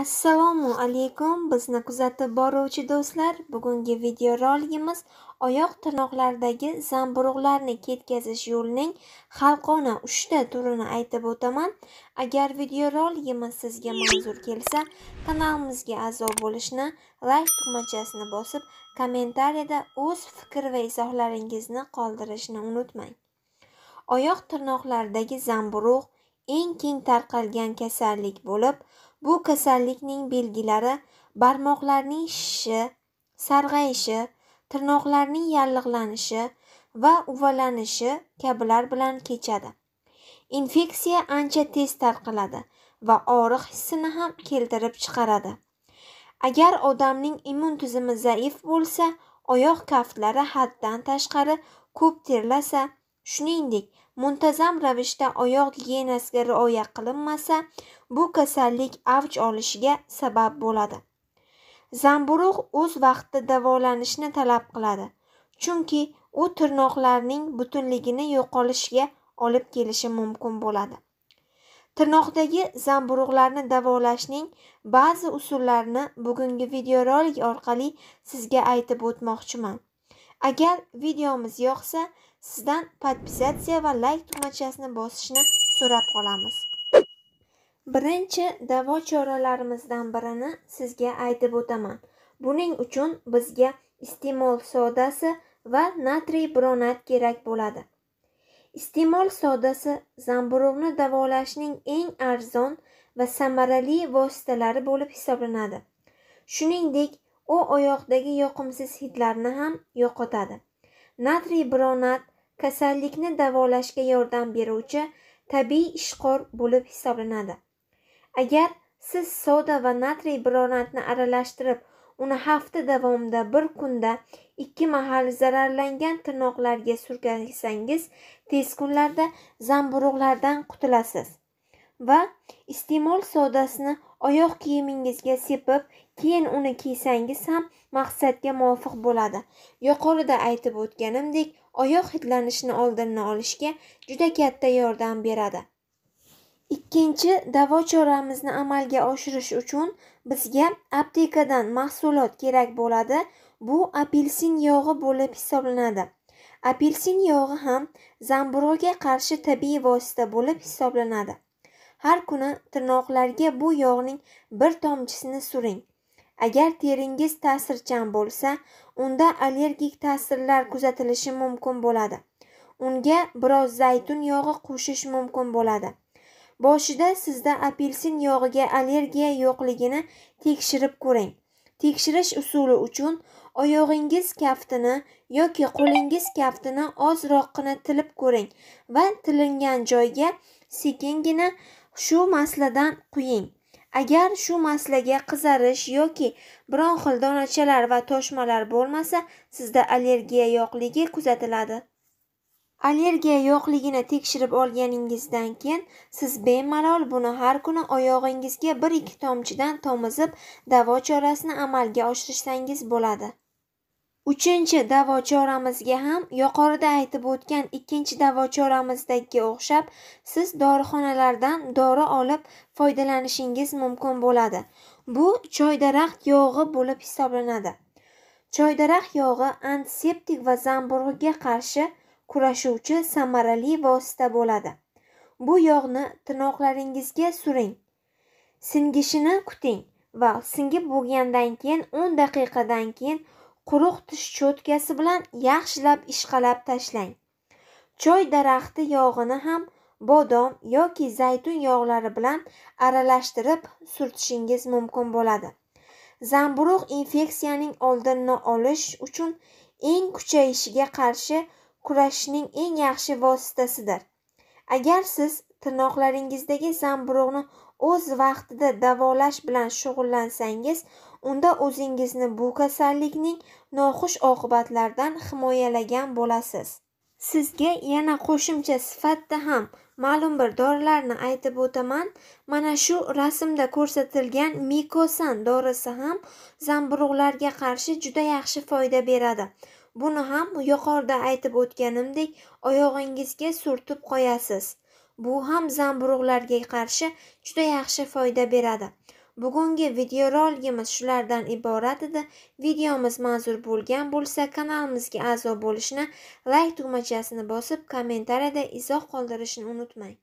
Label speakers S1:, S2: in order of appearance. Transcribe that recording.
S1: assalomu alaykum bizni kuzatib boruvchi do'stlar bugungi roligimiz oyoq tirnoqlardagi zamburug'larni ketkazish yo'lining xalqona 3 ta turini aytib o'taman agar roligimiz sizga manzur kelsa kanalimizga a'zo bo'lishni like tugmachasini bosib kommentariyada o'z fikr va izohlaringizni qoldirishni unutmang oyoq tirnoqlardagi zamburug' eng keng tarqalgan kasallik bo'lib, bu kasallikning belgilari barmoqlarning shishishi, sarg'ayishi, tirnoqlarning yallig'lanishi va uvalanishi kabilar bilan kechadi. Infeksiya ancha tez tarqaladi va og'riq hissini ham keltirib chiqaradi. Agar odamning immun tizimi zaif bo'lsa, oyoq kaftlari haddan tashqari ko'p terlasa, shuningdek, muntazam ravishda oyoq gigiyenasiga rioya qilinmasa bu kasallik avj olishiga sabab bo'ladi zamburug' o'z vaqtida davolanishni talab qiladi chunki u tirnoqlarning butunligini yo'qolishiga olib kelishi mumkin bo'ladi tirnoqdagi zamburug'larni davolashning ba'zi usullarini bugungi videorolik orqali sizga aytib o'tmoqchiman agar videomiz yoqsa sizdan podpisatsiya va layk tugmachasini bosishni so'rab qolamiz birinchi davo choralarimizdan birini sizga aytib o'taman buning uchun bizga iste'mol sodasi va natriy bronat kerak bo'ladi iste'mol sodasi zamburug'ni davolashning eng arzon va samarali vositalari bo'lib hisoblanadi shuningdek u oyoqdagi yoqimsiz hidlarni ham yo'qotadi natriy bronat kasallikni davolashga yordam beruvchi tabiiy ishqor bo'lib hisoblanadi. Agar siz soda va natriy bronatni aralashtirib, uni hafta davomida bir kunda ikki mahal zararlangan tirnoqlarga surgansangiz, tez kunlarda zamburug'lardan qutulasiz va iste'mol sodasini oyoq kiyimingizga sepib keyin uni kiysangiz ham maqsadga muvofiq bo'ladi yuqorida aytib o'tganimdek oyoq hidlanishini oldini olishga juda katta yordam beradi ikkinchi davo choramizni amalga oshirish uchun bizga aptekadan mahsulot kerak bo'ladi bu apelsin yog'i bo'lib hisoblanadi apelsin yog'i ham zamburug'ga qarshi tabiiy vosita bo'lib hisoblanadi har kuni tirnoqlarga bu yog'ning bir tomchisini suring Agar teringiz ta'sirchan bo'lsa, unda allergik ta'sirlar kuzatilishi mumkin bo'ladi. Unga biroz zaytun yog'i qo'shish mumkin bo'ladi. Boshida sizda apelsin yog'iga allergiya yo'qligini tekshirib ko'ring. Tekshirish usuli uchun oyog'ingiz kaftini yoki qo'lingiz kaftini ozroqgina tilib ko'ring va tilingan joyga sekingina shu masladan quying. agar shu maslaga qizarish yoki biron xil donachalar va toshmalar bo'lmasa sizda allergiya yo'qligi kuzatiladi allergiya yo'qligini tekshirib olganingizdan keyin siz bemalol buni har kuni oyog'ingizga bir ikki tomchidan tomizib davo chorasini amalga oshirsangiz bo'ladi Uchinchi da'vo choramizga ham yuqorida aytib o'tgan ikkinchi da'vo choramizdagiga o'xshab siz dorixonalardan dori olib foydalanishingiz mumkin bo'ladi. Bu choydaraxt yog'i bo'lib hisoblanadi. Choydaraxt yog'i antiseptik va zamburug'ga qarshi kurashuvchi samarali vosita bo'ladi. Bu yog'ni tirnoqlaringizga suring. Singishini kuting va singib bo'lgandan keyin 10 daqiqadan keyin quruq tish cho'tkasi bilan yaxshilab ishqalab tashlang choy daraxti yog'ini ham bodom yoki zaytun yog'lari bilan aralashtirib surtishingiz mumkin bo'ladi zamburug' infeksiyaning oldini olish uchun eng kuchayishiga qarshi kurashishning eng yaxshi vositasidir agar siz tirnoqlaringizdagi zamburug'ni o'z vaqtida davolash bilan shug'ullansangiz unda o'zingizni bu kasallikning noxush oqibatlaridan himoyalagan bo'lasiz sizga yana qo'shimcha sifatda ham ma'lum bir dorilarni aytib o'taman mana shu rasmda ko'rsatilgan mikosan dorisi ham zamburug'larga qarshi juda yaxshi foyda beradi buni ham yuqorida aytib o'tganimdek oyog'ingizga surtib qo'yasiz bu ham zamburug'larga qarshi juda yaxshi foyda beradi Bugungi videoroligimiz shulardan iborat edi. Videomiz manzur bo'lgan bo'lsa, kanalimizga a'zo bo'lishni, layk like tugmachasini bosib, kommentariyada izoh qoldirishni unutmang.